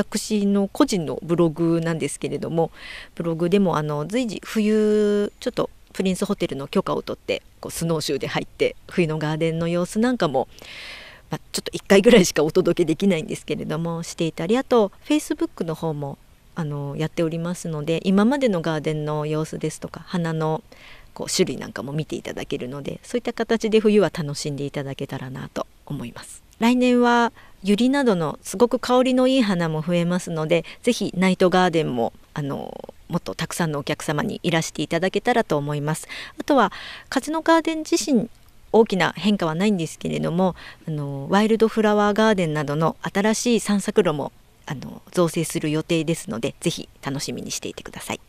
私の個人のブログなんですけれどもブログでもあの随時冬ちょっとプリンスホテルの許可を取ってこうスノーシューで入って冬のガーデンの様子なんかも、まあ、ちょっと1回ぐらいしかお届けできないんですけれどもしていたりあと Facebook の方もあのやっておりますので今までのガーデンの様子ですとか花のこう種類なんかも見ていただけるのでそういった形で冬は楽しんでいただけたらなと思います。来年はユリなどのすごく香りのいい花も増えますので是非ナイトガーデンもあのもっとたくさんのお客様にいらしていただけたらと思います。あとは風のガーデン自身大きな変化はないんですけれどもあのワイルドフラワーガーデンなどの新しい散策路もあの造成する予定ですので是非楽しみにしていてください。